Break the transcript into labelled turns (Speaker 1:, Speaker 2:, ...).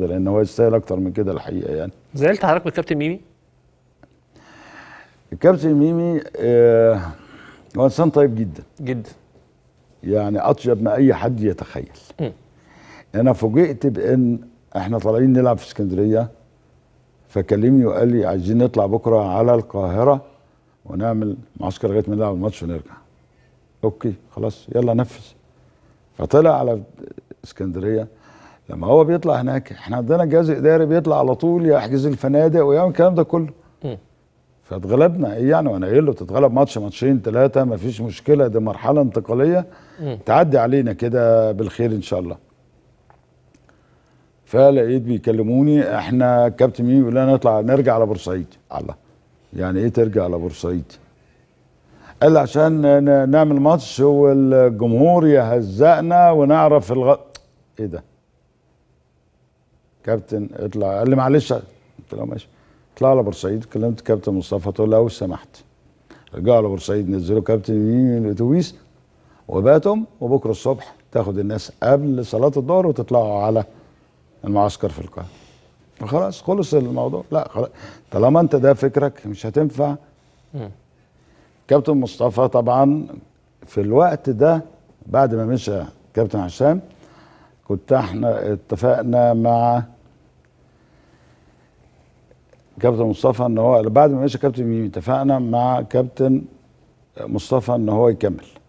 Speaker 1: ده لان هو يستاهل اكتر من كده الحقيقه يعني زعلت حضرتك من الكابتن ميمي؟ الكابتن ميمي آه هو انسان طيب جدا جدا يعني اطيب ما اي حد يتخيل م. انا فوجئت بان احنا طالعين نلعب في اسكندريه فكلمني وقال لي عايزين نطلع بكره على القاهره ونعمل معسكر لغايه ما نلعب الماتش ونرجع اوكي خلاص يلا نفذ فطلع على اسكندريه لما هو بيطلع هناك احنا عندنا جهاز اداري بيطلع على طول يحجز الفنادق ويعمل الكلام ده كله فاتغلبنا ايه يعني وانا قايل له تتغلب ماتش ماتشين ثلاثه ما فيش مشكله دي مرحله انتقاليه م. تعدي علينا كده بالخير ان شاء الله فلقيت بيكلموني احنا كابتن مين بيقول لنا نطلع نرجع على بورسعيد الله يعني ايه ترجع على بورسعيد قال عشان نعمل ماتش والجمهور يهزقنا ونعرف الغ... ايه ده كابتن اطلع قال لي معلش قلت له ماشي اطلع على بورسعيد كلمت كابتن مصطفى تقول لو سمحت رجعوا على بورسعيد نزلوا كابتن يمين من الاتوبيس وباتهم وبكره الصبح تاخد الناس قبل صلاه الظهر وتطلعوا على المعسكر في القاهره خلاص خلص الموضوع لا خلاص طالما انت ده فكرك مش هتنفع كابتن مصطفى طبعا في الوقت ده بعد ما مشى كابتن عشام كنت احنا اتفقنا مع كابتن مصطفى ان هو بعد ما مشى كابتن ميمي اتفقنا مع كابتن مصطفى ان هو يكمل